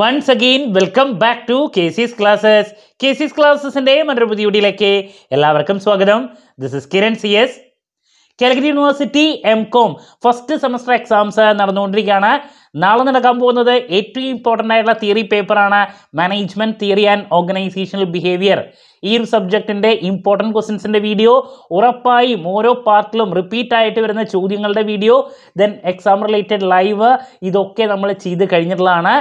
once again welcome back to K C's classes K സിസ് ക്ലാസ്സസിൻ്റെ മറ്റൊരു പുതിയ വീഡിയോയിലേക്ക് എല്ലാവർക്കും സ്വാഗതം this is Kiran C S Calicut university M Com first semester exams നടന്നുകൊണ്ടിരിക്കുകയാണ് നാളെ നടക്കാൻ പോകുന്നത് ഏറ്റവും ഇമ്പോർട്ടൻ്റ് ആയിട്ടുള്ള തിയറി പേപ്പറാണ് management theory and organizational behaviour ഈ ഒരു സബ്ജക്റ്റിൻ്റെ ഇമ്പോർട്ടൻറ്റ് ക്വസ്റ്റ്യൻസിൻ്റെ വീഡിയോ ഉറപ്പായും ഓരോ പാർട്ടിലും റിപ്പീറ്റ് ആയിട്ട് വരുന്ന ചോദ്യങ്ങളുടെ video then exam related live ഇതൊക്കെ നമ്മൾ ചെയ്ത് കഴിഞ്ഞിട്ടുള്ളതാണ്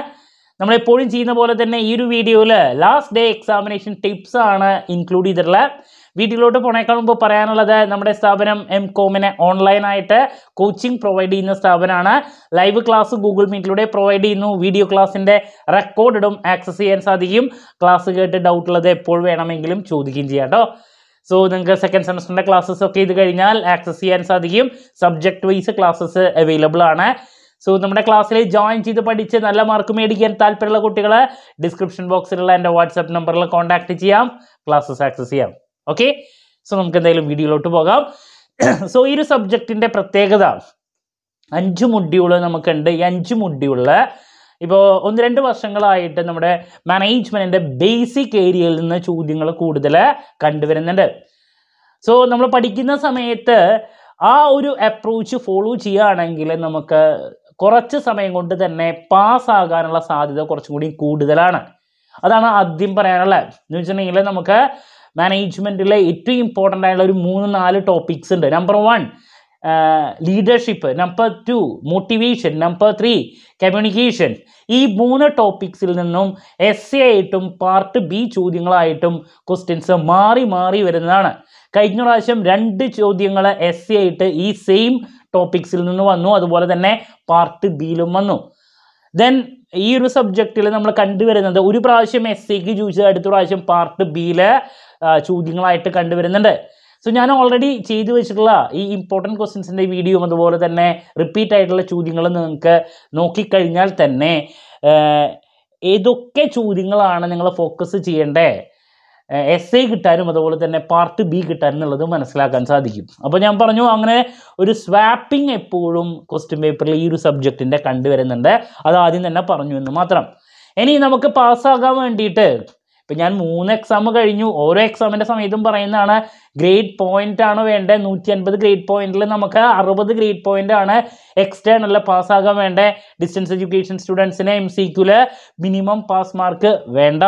നമ്മളെപ്പോഴും ചെയ്യുന്ന പോലെ തന്നെ ഈ ഒരു വീഡിയോയിൽ ലാസ്റ്റ് ഡേ എക്സാമിനേഷൻ ടിപ്സ് ആണ് ഇൻക്ലൂഡ് ചെയ്തിട്ടുള്ളത് വീട്ടിലോട്ട് പോണേക്കാൾ മുമ്പ് പറയാനുള്ളത് നമ്മുടെ സ്ഥാപനം എം കോമിനെ ഓൺലൈനായിട്ട് കോച്ചിങ് പ്രൊവൈഡ് ചെയ്യുന്ന സ്ഥാപനമാണ് ലൈവ് ക്ലാസ് ഗൂഗിൾ മീറ്റിലൂടെ പ്രൊവൈഡ് ചെയ്യുന്നു വീഡിയോ ക്ലാസ്സിൻ്റെ റെക്കോർഡിടും ആക്സസ് ചെയ്യാൻ സാധിക്കും ക്ലാസ് കേട്ട് ഡൗട്ട് ഉള്ളത് എപ്പോൾ വേണമെങ്കിലും ചോദിക്കുകയും ചെയ്യാം കേട്ടോ സോ നിങ്ങൾക്ക് സെക്കൻഡ് സെമസ്റ്ററിൻ്റെ ക്ലാസ്സസ് ഒക്കെ ഇത് കഴിഞ്ഞാൽ ആക്സസ് ചെയ്യാൻ സാധിക്കും സബ്ജക്റ്റ് വൈസ് ക്ലാസ്സസ് അവൈലബിൾ ആണ് സോ നമ്മുടെ ക്ലാസ്സിൽ ജോയിൻ ചെയ്ത് പഠിച്ച് നല്ല മാർക്ക് മേടിക്കാൻ താല്പര്യമുള്ള കുട്ടികൾ ഡിസ്ക്രിപ്ഷൻ ബോക്സിലുള്ള എൻ്റെ വാട്സപ്പ് നമ്പറിൽ കോൺടാക്ട് ചെയ്യാം ക്ലാസ്സസ് ആക്സസ് ചെയ്യാം ഓക്കെ സോ നമുക്ക് എന്തായാലും വീഡിയോയിലോട്ട് പോകാം സോ ഈ ഒരു സബ്ജക്റ്റിൻ്റെ പ്രത്യേകത അഞ്ച് മുടിയുള്ള നമുക്കുണ്ട് ഈ അഞ്ച് മുടിയുള്ള ഇപ്പോൾ ഒന്ന് രണ്ട് വർഷങ്ങളായിട്ട് നമ്മുടെ മാനേജ്മെൻറ്റിൻ്റെ ബേസിക് ഏരിയയിൽ നിന്ന് ചോദ്യങ്ങൾ കൂടുതൽ കണ്ടുവരുന്നുണ്ട് സോ നമ്മൾ പഠിക്കുന്ന സമയത്ത് ആ ഒരു അപ്രോച്ച് ഫോളോ ചെയ്യുകയാണെങ്കിൽ നമുക്ക് കുറച്ച് സമയം കൊണ്ട് തന്നെ പാസ്സാകാനുള്ള സാധ്യത കുറച്ചും കൂടി കൂടുതലാണ് അതാണ് ആദ്യം പറയാനുള്ളത് എന്ന് വെച്ചിട്ടുണ്ടെങ്കിൽ നമുക്ക് മാനേജ്മെൻറ്റിലെ ഏറ്റവും ഇമ്പോർട്ടൻ്റ് ആയിട്ടുള്ള ഒരു മൂന്ന് നാല് ടോപ്പിക്സ് ഉണ്ട് number one leadership number two motivation number three communication ഈ മൂന്ന് ടോപ്പിക്സിൽ നിന്നും എസ് എ ആയിട്ടും പാർട്ട് ബി ചോദ്യങ്ങളായിട്ടും ക്വസ്റ്റ്യൻസ് മാറി മാറി വരുന്നതാണ് കഴിഞ്ഞ പ്രാവശ്യം രണ്ട് ചോദ്യങ്ങൾ എസ് എ ആയിട്ട് ഈ സെയിം ടോപ്പിക്സിൽ നിന്ന് വന്നു അതുപോലെ തന്നെ പാർട്ട് ബിയിലും വന്നു ദെൻ ഈ ഒരു സബ്ജക്റ്റിൽ നമ്മൾ കണ്ടുവരുന്നത് ഒരു പ്രാവശ്യം എസ് സിക്ക് ചോദിച്ചത് അടുത്ത പ്രാവശ്യം പാർട്ട് ബിയില് ചോദ്യങ്ങളായിട്ട് കണ്ടുവരുന്നുണ്ട് സോ ഞാൻ ഓൾറെഡി ചെയ്തു വെച്ചിട്ടുള്ള ഈ ഇമ്പോർട്ടൻറ്റ് ക്വസ്റ്റ്യൻസിൻ്റെ വീഡിയോയും അതുപോലെ തന്നെ റിപ്പീറ്റ് ആയിട്ടുള്ള ചോദ്യങ്ങൾ നിങ്ങൾക്ക് നോക്കിക്കഴിഞ്ഞാൽ തന്നെ ഏതൊക്കെ ചോദ്യങ്ങളാണ് നിങ്ങൾ ഫോക്കസ് ചെയ്യേണ്ടത് എസ് എ കിട്ടാനും അതുപോലെ തന്നെ പാർട്ട് ബി കിട്ടാനും എന്നുള്ളത് മനസ്സിലാക്കാൻ സാധിക്കും അപ്പോൾ ഞാൻ പറഞ്ഞു അങ്ങനെ ഒരു സ്വാപ്പിംഗ് എപ്പോഴും ക്വസ്റ്റ്യൻ പേപ്പറിൽ ഈ ഒരു സബ്ജക്റ്റിൻ്റെ കണ്ടുവരുന്നുണ്ട് അത് ആദ്യം തന്നെ പറഞ്ഞു എന്ന് മാത്രം ഇനി നമുക്ക് പാസ്സാകാൻ വേണ്ടിയിട്ട് ഇപ്പം ഞാൻ മൂന്ന് എക്സാം കഴിഞ്ഞു ഓരോ എക്സാമിൻ്റെ സമയത്തും പറയുന്നതാണ് ഗ്രേഡ് പോയിന്റ് ആണ് വേണ്ടത് നൂറ്റി അൻപത് ഗ്രേഡ് പോയിന്റിൽ നമുക്ക് അറുപത് ഗ്രേഡ് പോയിന്റ് ആണ് എക്സ്റ്റേണലിൽ പാസ്സാകാൻ വേണ്ടത് ഡിസ്റ്റൻസ് എഡ്യൂക്കേഷൻ സ്റ്റുഡൻസിന് M C minimum pass mark വേണ്ട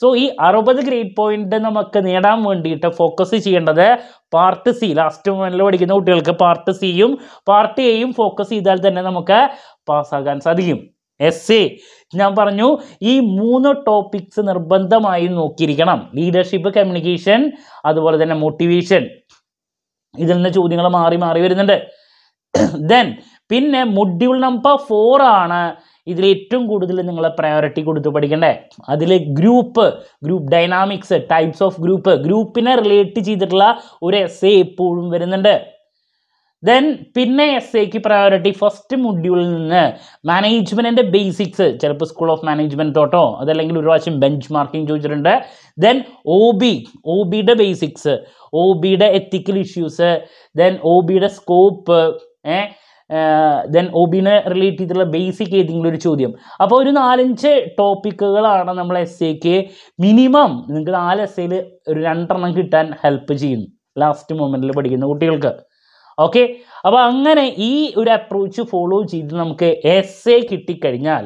സോ ഈ അറുപത് ഗ്രേഡ് പോയിന്റ് നമുക്ക് നേടാൻ വേണ്ടിയിട്ട് ഫോക്കസ് ചെയ്യേണ്ടത് പാർട്ട് സി ലാസ്റ്റ് വണ്ണിൽ പഠിക്കുന്ന കുട്ടികൾക്ക് പാർട്ട് സിയും പാർട്ട് എയും ഫോക്കസ് ചെയ്താൽ തന്നെ നമുക്ക് പാസ്സാകാൻ സാധിക്കും എസ് എ ഞാൻ പറഞ്ഞു ഈ മൂന്ന് ടോപ്പിക്സ് നിർബന്ധമായി നോക്കിയിരിക്കണം ലീഡർഷിപ്പ് കമ്മ്യൂണിക്കേഷൻ അതുപോലെ തന്നെ മോട്ടിവേഷൻ ഇതിൽ നിന്ന് ചോദ്യങ്ങൾ മാറി മാറി വരുന്നുണ്ട് ദെൻ പിന്നെ മൊഡ്യൂൾ നമ്പർ ഫോർ ആണ് ഇതിൽ ഏറ്റവും കൂടുതൽ നിങ്ങൾ പ്രയോറിറ്റി കൊടുത്ത് പഠിക്കണ്ടേ അതിൽ group group dynamics types of group ഗ്രൂപ്പിനെ റിലേറ്റ് ചെയ്തിട്ടുള്ള ഒരു എസ് എപ്പോഴും വരുന്നുണ്ട് ദെൻ പിന്നെ എസ് എക്ക് പ്രയോറിറ്റി ഫസ്റ്റ് മൊഡ്യൂളിൽ നിന്ന് മാനേജ്മെൻറ്റിൻ്റെ ബേസിക്സ് ചിലപ്പോൾ സ്കൂൾ ഓഫ് മാനേജ്മെൻറ്റ് തോട്ടോ അതല്ലെങ്കിൽ ഒരു പ്രാവശ്യം ബെഞ്ച് മാർക്കിംഗ് ചോദിച്ചിട്ടുണ്ട് ദെൻ ഒ ബി ഒ ബിയുടെ ബേസിക്സ് ഒ ബിയുടെ എത്തിക്കൽ ഇഷ്യൂസ് ദെൻ ഒ ബിയുടെ സ്കോപ്പ് ഏഹ് ദെൻ ഒബിനെ റിലേറ്റ് ചെയ്തിട്ടുള്ള ബേസിക് ഏതെങ്കിലും ഒരു ചോദ്യം അപ്പോൾ ഒരു നാലഞ്ച് ടോപ്പിക്കുകളാണ് നമ്മൾ എസ് എക്ക് മിനിമം നിങ്ങൾക്ക് നാല് എസ് എയിൽ ഒരു രണ്ടെണ്ണം കിട്ടാൻ ഹെൽപ്പ് ചെയ്യുന്നു ലാസ്റ്റ് മൊമെൻറ്റിൽ പഠിക്കുന്ന കുട്ടികൾക്ക് ഓക്കെ അപ്പോൾ അങ്ങനെ ഈ ഒരു അപ്രോച്ച് ഫോളോ ചെയ്ത് നമുക്ക് എസ് എ കിട്ടിക്കഴിഞ്ഞാൽ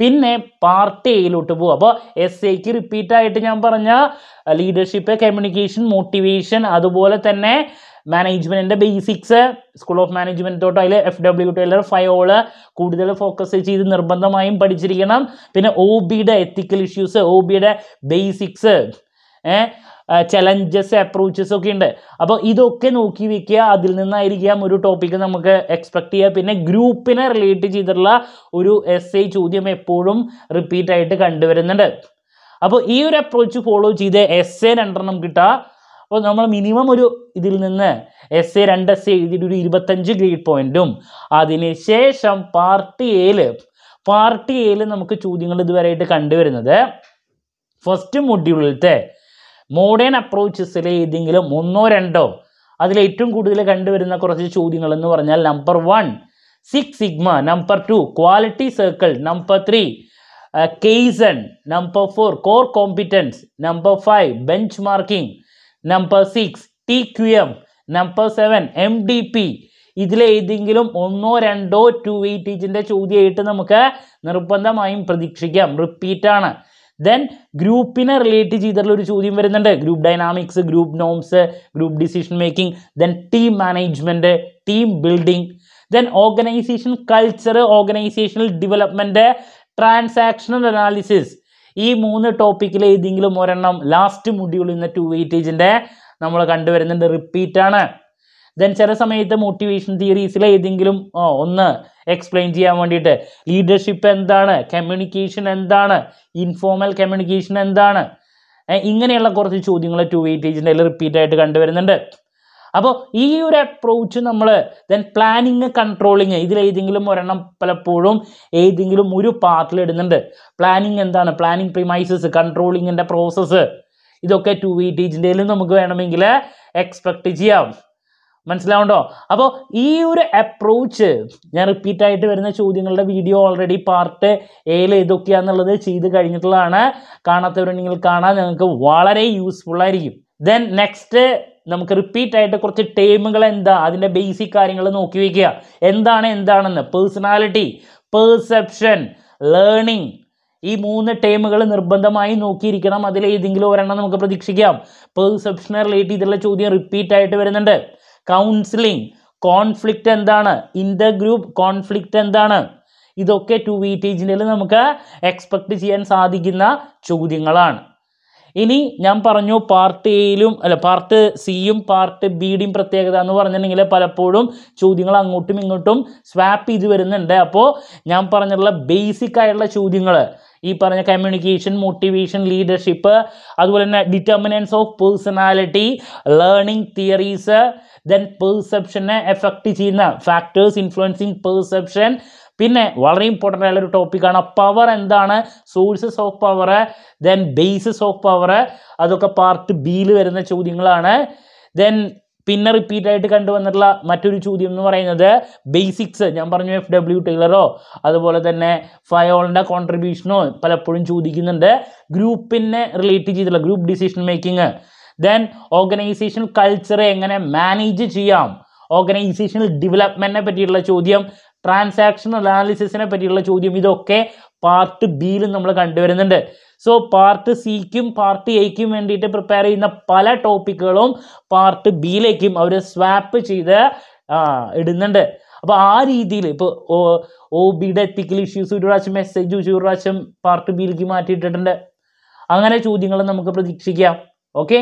പിന്നെ പാർട്ട് എയിലോട്ട് പോകും അപ്പോൾ എസ് എക്ക് റിപ്പീറ്റായിട്ട് ഞാൻ പറഞ്ഞ ലീഡർഷിപ്പ് കമ്മ്യൂണിക്കേഷൻ മോട്ടിവേഷൻ അതുപോലെ തന്നെ മാനേജ്മെൻറ്റിൻ്റെ ബേസിക്സ് സ്കൂൾ ഓഫ് മാനേജ്മെൻറ്റ് തൊട്ട് അതിൽ എഫ് ഡബ്ല്യു ടി എല്ലാം ഫൈവ് ഓള് കൂടുതൽ ഫോക്കസ് ചെയ്ത് നിർബന്ധമായും പഠിച്ചിരിക്കണം പിന്നെ ഒ ബിയുടെ എത്തിക്കൽ ഇഷ്യൂസ് ഒ ബിയുടെ ബേസിക്സ് ചലഞ്ചസ് അപ്രോച്ചസ് ഒക്കെ ഉണ്ട് അപ്പോൾ ഇതൊക്കെ നോക്കി വെക്കുക അതിൽ നിന്നായിരിക്കാം ഒരു ടോപ്പിക്ക് നമുക്ക് എക്സ്പെക്ട് ചെയ്യുക പിന്നെ ഗ്രൂപ്പിനെ റിലേറ്റ് ചെയ്തിട്ടുള്ള ഒരു എസ് ചോദ്യം എപ്പോഴും റിപ്പീറ്റ് ആയിട്ട് കണ്ടുവരുന്നുണ്ട് അപ്പോൾ ഈ ഒരു അപ്രോച്ച് ഫോളോ ചെയ്ത് എസ് എ രണ്ടെണ്ണം കിട്ടുക അപ്പോൾ നമ്മൾ മിനിമം ഒരു ഇതിൽ നിന്ന് എസ് എ രണ്ട് എസ് എ എഴുതിയിട്ട് ഒരു ഇരുപത്തഞ്ച് ഗ്രേഡ് പോയിൻറ്റും അതിനുശേഷം പാർട്ട് എയിൽ പാർട്ട് എയിൽ നമുക്ക് ചോദ്യങ്ങൾ ഇതുവരെയായിട്ട് കണ്ടുവരുന്നത് ഫസ്റ്റ് മൊഡ്യൂളിലത്തെ മോഡേൺ അപ്രോച്ചസിലെ ഏതെങ്കിലും ഒന്നോ രണ്ടോ അതിൽ ഏറ്റവും കൂടുതൽ കണ്ടുവരുന്ന കുറച്ച് ചോദ്യങ്ങൾ എന്ന് പറഞ്ഞാൽ number one six sigma number two quality circle number three Kaizen number four core competence number five benchmarking number six T Q M number seven M D P ഇതിലേതെങ്കിലും ഒന്നോ രണ്ടോ ടു വെയിറ്റേജിൻ്റെ ചോദ്യമായിട്ട് നമുക്ക് നിർബന്ധമായും പ്രതീക്ഷിക്കാം റിപ്പീറ്റാണ് ദെൻ ഗ്രൂപ്പിനെ relate ചെയ്തിട്ടുള്ള ഒരു ചോദ്യം വരുന്നുണ്ട് group dynamics group norms group decision making then team management team building then organization culture organizational development transactional analysis ഈ മൂന്ന് ടോപ്പിക്കിൽ ഏതെങ്കിലും ഒരെണ്ണം ലാസ്റ്റ് മൊഡ്യൂൾ എന്ന ടു വെയിറ്റേജിൻ്റെ നമ്മൾ കണ്ടുവരുന്നുണ്ട് റിപ്പീറ്റാണ് ദെൻ ചില സമയത്ത് മോട്ടിവേഷൻ തിയറീസിൽ ഏതെങ്കിലും ഒന്ന് എക്സ്പ്ലെയിൻ ചെയ്യാൻ വേണ്ടിയിട്ട് ലീഡർഷിപ്പ് എന്താണ് കമ്മ്യൂണിക്കേഷൻ എന്താണ് ഇൻഫോർമൽ കമ്മ്യൂണിക്കേഷൻ എന്താണ് ഇങ്ങനെയുള്ള കുറച്ച് ചോദ്യങ്ങൾ ടു വെയിറ്റേജിൻ്റെ റിപ്പീറ്റ് ആയിട്ട് കണ്ടുവരുന്നുണ്ട് അപ്പോൾ ഈ ഒരു അപ്രോച്ച് നമ്മൾ ദെൻ പ്ലാനിങ് കൺട്രോളിങ് ഇതിലേതെങ്കിലും ഒരെണ്ണം പലപ്പോഴും ഏതെങ്കിലും ഒരു പാർട്ടിൽ ഇടുന്നുണ്ട് പ്ലാനിങ് എന്താണ് പ്ലാനിങ് പ്രിമൈസസ് കൺട്രോളിങ്ങിൻ്റെ പ്രോസസ്സ് ഇതൊക്കെ ടു വി ടീച്ചിൻ്റെയിലും നമുക്ക് വേണമെങ്കിൽ എക്സ്പെക്റ്റ് ചെയ്യാം മനസ്സിലാവുണ്ടോ അപ്പോൾ ഈ ഒരു അപ്രോച്ച് ഞാൻ റിപ്പീറ്റായിട്ട് വരുന്ന ചോദ്യങ്ങളുടെ വീഡിയോ ഓൾറെഡി പാർട്ട് എയിൽ ഏതൊക്കെയാണെന്നുള്ളത് ചെയ്ത് കഴിഞ്ഞിട്ടുള്ളതാണ് കാണാത്തവരുണ്ടെങ്കിൽ കാണാൻ ഞങ്ങൾക്ക് വളരെ യൂസ്ഫുൾ ആയിരിക്കും ദെൻ നെക്സ്റ്റ് നമുക്ക് റിപ്പീറ്റ് ആയിട്ട് കുറച്ച് ടേമുകൾ എന്താ അതിൻ്റെ ബേസിക് കാര്യങ്ങൾ നോക്കി വയ്ക്കുക എന്താണ് എന്താണെന്ന് പേഴ്സണാലിറ്റി പേഴ്സെപ്ഷൻ ലേണിംഗ് ഈ മൂന്ന് ടേമുകൾ നിർബന്ധമായി നോക്കിയിരിക്കണം അതിൽ ഏതെങ്കിലും ഒരെണ്ണം നമുക്ക് പ്രതീക്ഷിക്കാം പേഴ്സെപ്ഷനെ റിലേറ്റ് ചെയ്തുള്ള ചോദ്യം റിപ്പീറ്റ് ആയിട്ട് വരുന്നുണ്ട് കൗൺസിലിംഗ് കോൺഫ്ലിക്റ്റ് എന്താണ് ദ ഗ്രൂപ്പ് കോൺഫ്ലിക്റ്റ് എന്താണ് ഇതൊക്കെ ടു വീറ്റേജിൻ്റെ നമുക്ക് എക്സ്പെക്റ്റ് ചെയ്യാൻ സാധിക്കുന്ന ചോദ്യങ്ങളാണ് ഇനി ഞാൻ പറഞ്ഞു പാർട്ട് എയിലും അല്ല പാർട്ട് സിയും പാർട്ട് ബിയുടെയും പ്രത്യേകത എന്ന് പറഞ്ഞിട്ടുണ്ടെങ്കിൽ പലപ്പോഴും ചോദ്യങ്ങൾ അങ്ങോട്ടും ഇങ്ങോട്ടും സ്വാപ്പ് ചെയ്ത് വരുന്നുണ്ട് അപ്പോൾ ഞാൻ പറഞ്ഞിട്ടുള്ള ബേസിക് ആയിട്ടുള്ള ചോദ്യങ്ങൾ ഈ പറഞ്ഞ കമ്മ്യൂണിക്കേഷൻ മോട്ടിവേഷൻ ലീഡർഷിപ്പ് അതുപോലെ തന്നെ determinants of personality learning theories then പെർസെപ്ഷനെ എഫക്റ്റ് ചെയ്യുന്ന ഫാക്ടേഴ്സ് ഇൻഫ്ലുവൻസിങ് പെർസെപ്ഷൻ പിന്നെ വളരെ ഇമ്പോർട്ടൻ്റ് ആയ ഒരു ടോപ്പിക്കാണ് പവർ എന്താണ് sources of power then bases of power അതൊക്കെ പാർട്ട് ബിയിൽ വരുന്ന ചോദ്യങ്ങളാണ് ദെൻ പിന്നെ റിപ്പീറ്റ് ആയിട്ട് കണ്ടുവന്നിട്ടുള്ള മറ്റൊരു ചോദ്യം എന്ന് പറയുന്നത് ബേസിക്സ് ഞാൻ പറഞ്ഞു എഫ് ഡബ്ല്യു ടൈലറോ അതുപോലെ തന്നെ ഫയോളിൻ്റെ കോൺട്രിബ്യൂഷനോ പലപ്പോഴും ചോദിക്കുന്നുണ്ട് ഗ്രൂപ്പിനെ റിലേറ്റ് ചെയ്തിട്ടുള്ള group decision making then organization കൾച്ചറെ എങ്ങനെ മാനേജ് ചെയ്യാം ഓർഗനൈസേഷണൽ ഡെവലപ്മെൻറ്റിനെ പറ്റിയിട്ടുള്ള ചോദ്യം ട്രാൻസാക്ഷൻ അനാലിസിസിനെ പറ്റിയുള്ള ചോദ്യം ഇതൊക്കെ പാർട്ട് ബിയിലും നമ്മൾ കണ്ടുവരുന്നുണ്ട് സോ പാർട്ട് സിക്കും പാർട്ട് എക്കും വേണ്ടിയിട്ട് പ്രിപ്പയർ ചെയ്യുന്ന പല ടോപ്പിക്കുകളും പാർട്ട് ബിയിലേക്കും അവർ സ്വാപ്പ് ചെയ്ത് ഇടുന്നുണ്ട് അപ്പോൾ ആ രീതിയിൽ ഇപ്പോൾ ഒ ബിയുടെ എത്തിക്കൽ ഇഷ്യൂസ് ഒരു പ്രാവശ്യം മെസ്സേജ് ഒരു പ്രാവശ്യം പാർട്ട് ബിയിലേക്ക് മാറ്റിയിട്ടിട്ടുണ്ട് അങ്ങനെ ചോദ്യങ്ങൾ നമുക്ക് പ്രതീക്ഷിക്കാം ഓക്കെ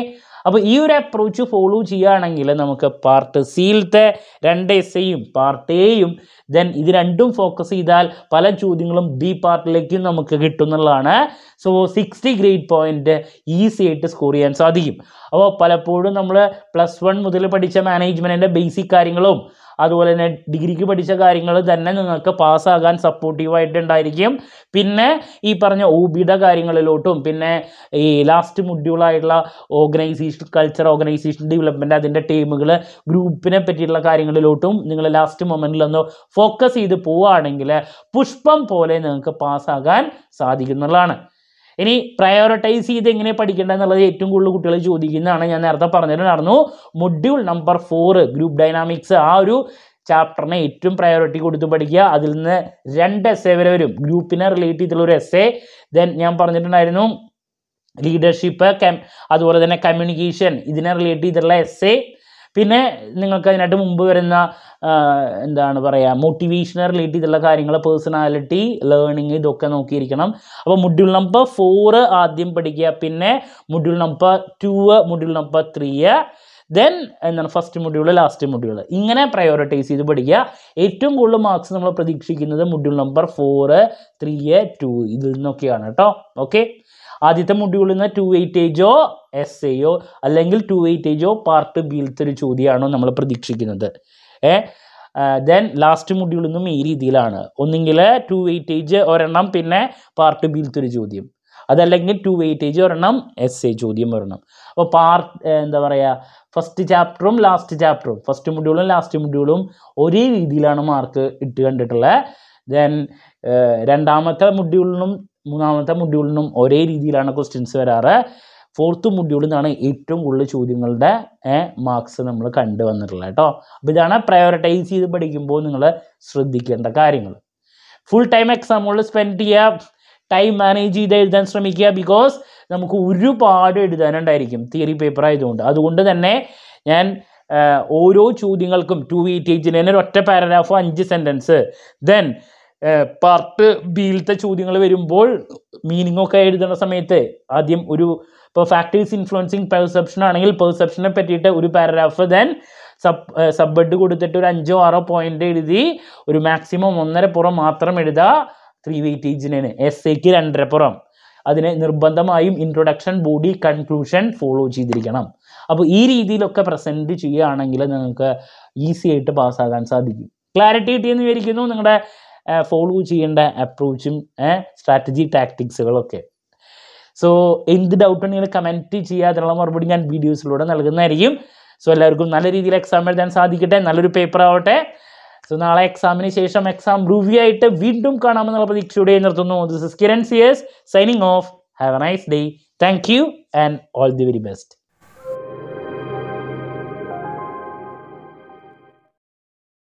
അപ്പോൾ ഈ ഒരു അപ്രോച്ച് ഫോളോ ചെയ്യുകയാണെങ്കിൽ നമുക്ക് പാർട്ട് സിയിലത്തെ രണ്ട് എസ് എയും പാർട്ട് എയും ദെൻ ഇത് രണ്ടും ഫോക്കസ് ചെയ്താൽ പല ചോദ്യങ്ങളും ബി പാർട്ടിലേക്കും നമുക്ക് കിട്ടുന്നുള്ളതാണ് so sixty grade point easy ആയിട്ട് സ്കോർ ചെയ്യാൻ സാധിക്കും അപ്പോൾ പലപ്പോഴും നമ്മൾ പ്ലസ് വൺ മുതൽ പഠിച്ച മാനേജ്മെൻറ്റിൻ്റെ ബേസിക് കാര്യങ്ങളും അതുപോലെ തന്നെ ഡിഗ്രിക്ക് പഠിച്ച കാര്യങ്ങൾ തന്നെ നിങ്ങൾക്ക് പാസ്സാകാൻ സപ്പോർട്ടീവായിട്ടുണ്ടായിരിക്കും പിന്നെ ഈ പറഞ്ഞ ഒ കാര്യങ്ങളിലോട്ടും പിന്നെ ഈ ലാസ്റ്റ് മുഡ്യൂളായിട്ടുള്ള ഓർഗനൈസേഷൻ കൾച്ചർ ഓർഗനൈസേഷൻ ഡെവലപ്മെൻറ്റ് അതിൻ്റെ ടീമുകൾ ഗ്രൂപ്പിനെ പറ്റിയിട്ടുള്ള കാര്യങ്ങളിലോട്ടും നിങ്ങൾ ലാസ്റ്റ് മൊമെൻറ്റിലൊന്ന് ഫോക്കസ് ചെയ്ത് പോവുകയാണെങ്കിൽ പുഷ്പം പോലെ നിങ്ങൾക്ക് പാസ്സാകാൻ സാധിക്കുന്നതാണ് ഇനി പ്രയോറിറ്റൈസ് ചെയ്ത് എങ്ങനെ പഠിക്കേണ്ടത് എന്നുള്ളത് ഏറ്റവും കൂടുതൽ കുട്ടികൾ ചോദിക്കുന്നതാണ് ഞാൻ നേരത്തെ പറഞ്ഞിട്ടുണ്ടായിരുന്നു module number four group dynamics ആ ഒരു ചാപ്റ്ററിനെ ഏറ്റവും പ്രയോറിറ്റി കൊടുത്ത് പഠിക്കുക അതിൽ നിന്ന് രണ്ട് എ വരെ വരും ഗ്രൂപ്പിനെ റിലേറ്റ് ചെയ്തിട്ടുള്ള ഒരു എ ദെൻ ഞാൻ പറഞ്ഞിട്ടുണ്ടായിരുന്നു ലീഡർഷിപ്പ് അതുപോലെ തന്നെ കമ്മ്യൂണിക്കേഷൻ ഇതിനെ റിലേറ്റ് ചെയ്തിട്ടുള്ള എ പിന്നെ നിങ്ങൾക്ക് അതിനായിട്ട് മുമ്പ് വരുന്ന എന്താണ് പറയുക മോട്ടിവേഷനെ റിലേറ്റ് ചെയ്തുള്ള കാര്യങ്ങൾ പേഴ്സണാലിറ്റി ലേണിംഗ് ഇതൊക്കെ നോക്കിയിരിക്കണം അപ്പോൾ മുഡ്യൂൾ നമ്പർ ഫോറ് ആദ്യം പഠിക്കുക പിന്നെ module number two module number three then എന്താണ് ഫസ്റ്റ് മൊഡ്യൂൾ ലാസ്റ്റ് മൊഡ്യൂൾ ഇങ്ങനെ പ്രയോറിറ്റൈസ് ചെയ്ത് പഠിക്കുക ഏറ്റവും കൂടുതൽ മാർക്സ് നമ്മൾ പ്രതീക്ഷിക്കുന്നത് module number four three two ഇതിൽ നിന്നൊക്കെയാണ് കേട്ടോ ഓക്കെ ആദ്യത്തെ മൊഡ്യൂളിൽ നിന്ന് ടു വെയിറ്റേജോ എസ് എയോ അല്ലെങ്കിൽ ടു വെയിറ്റേജോ പാർട്ട് ബിയിലത്തെ ഒരു ചോദ്യമാണോ നമ്മൾ പ്രതീക്ഷിക്കുന്നത് ഏ ദെൻ ലാസ്റ്റ് മൊഡ്യൂളിൽ നിന്നും ഈ രീതിയിലാണ് ഒന്നുകിൽ ടു വെയിറ്റേജ് oh ഒരെണ്ണം പിന്നെ പാർട്ട് ബിയിലത്തെ ഒരു ചോദ്യം അതല്ലെങ്കിൽ ടു വെയിറ്റേജ് oh ഒരെണ്ണം എസ് എ ചോദ്യം വരണം അപ്പോൾ പാർട്ട് എന്താ പറയുക ഫസ്റ്റ് ചാപ്റ്ററും ലാസ്റ്റ് ചാപ്റ്ററും ഫസ്റ്റ് മുടികളും ലാസ്റ്റ് മുടികളും ഒരേ രീതിയിലാണ് മാർക്ക് ഇട്ട് കണ്ടിട്ടുള്ളത് ദെൻ രണ്ടാമത്തെ മുഡ്യൂളിനും മൂന്നാമത്തെ മുഡ്യൂളിനും ഒരേ രീതിയിലാണ് ക്വസ്റ്റ്യൻസ് വരാറ് ഫോർത്ത് മുഡ്യൂളിൽ നിന്നാണ് ഏറ്റവും കൂടുതൽ ചോദ്യങ്ങളുടെ മാർക്സ് നമ്മൾ കണ്ടുവന്നിട്ടുള്ളത് കേട്ടോ അപ്പോൾ ഇതാണ് പ്രയോറിറ്റൈസ് ചെയ്ത് പഠിക്കുമ്പോൾ നിങ്ങൾ ശ്രദ്ധിക്കേണ്ട കാര്യങ്ങൾ ഫുൾ ടൈം എക്സാമുകളിൽ സ്പെൻഡ് ചെയ്യുക ടൈം മാനേജ് ചെയ്ത് എഴുതാൻ ശ്രമിക്കുക ബിക്കോസ് നമുക്ക് ഒരുപാട് എഴുതാനുണ്ടായിരിക്കും തിയറി പേപ്പർ ആയതുകൊണ്ട് അതുകൊണ്ട് തന്നെ ഞാൻ ഓരോ ചോദ്യങ്ങൾക്കും ടു വെയിറ്റേജിന് തന്നെ ഒറ്റ പാരഗ്രാഫ് അഞ്ച് സെൻറ്റൻസ് ദെൻ പാർട്ട് ബിയിലത്തെ ചോദ്യങ്ങൾ വരുമ്പോൾ മീനിങ് ഒക്കെ എഴുതുന്ന സമയത്ത് ആദ്യം ഒരു ഇപ്പോൾ ഫാക്ടേഴ്സ് ഇൻഫ്ലുവൻസിങ് പെർസെപ്ഷൻ ആണെങ്കിൽ പെർസെപ്ഷനെ പറ്റിയിട്ട് ഒരു പാരഗ്രാഫ് ദെൻ സബ് സബ്ബഡ് കൊടുത്തിട്ട് ഒരു അഞ്ചോ ആറോ പോയിന്റ് എഴുതി ഒരു മാക്സിമം ഒന്നര പുറം മാത്രം എഴുതുക ത്രീ വെയിറ്റേജിനാണ് എസ് എക്ക് രണ്ടര പുറം അതിനെ നിർബന്ധമായും ഇൻട്രൊഡക്ഷൻ ബോഡി കൺക്ലൂഷൻ ഫോളോ ചെയ്തിരിക്കണം അപ്പോൾ ഈ രീതിയിലൊക്കെ പ്രസൻറ്റ് ചെയ്യുകയാണെങ്കിൽ നിങ്ങൾക്ക് ഈസി ആയിട്ട് പാസ്സാകാൻ സാധിക്കും ക്ലാരിറ്റി കിട്ടിയെന്ന് വിചാരിക്കുന്നു നിങ്ങളുടെ ഫോളോ ചെയ്യേണ്ട അപ്രോച്ചും സ്ട്രാറ്റജി ടാക്ടിക്സുകളൊക്കെ സോ എന്ത് ഡൗട്ട് ഉണ്ടെങ്കിൽ കമൻറ്റ് ചെയ്യുക അതിനുള്ള മറുപടി ഞാൻ വീഡിയോസിലൂടെ നൽകുന്നതായിരിക്കും സോ എല്ലാവർക്കും നല്ല രീതിയിൽ എക്സാം എഴുതാൻ സാധിക്കട്ടെ നല്ലൊരു പേപ്പർ ആവട്ടെ സോ നാളെ എക്സാമിന് ശേഷം എക്സാം റിവ്യൂ ആയിട്ട് വീണ്ടും കാണാമെന്നുള്ള പ്രതീക്ഷയോടെ നിർത്തുന്നു ദിസ് ഇസ് കിരൺ സിയേഴ്സ് signing off have a nice day thank you and all the very best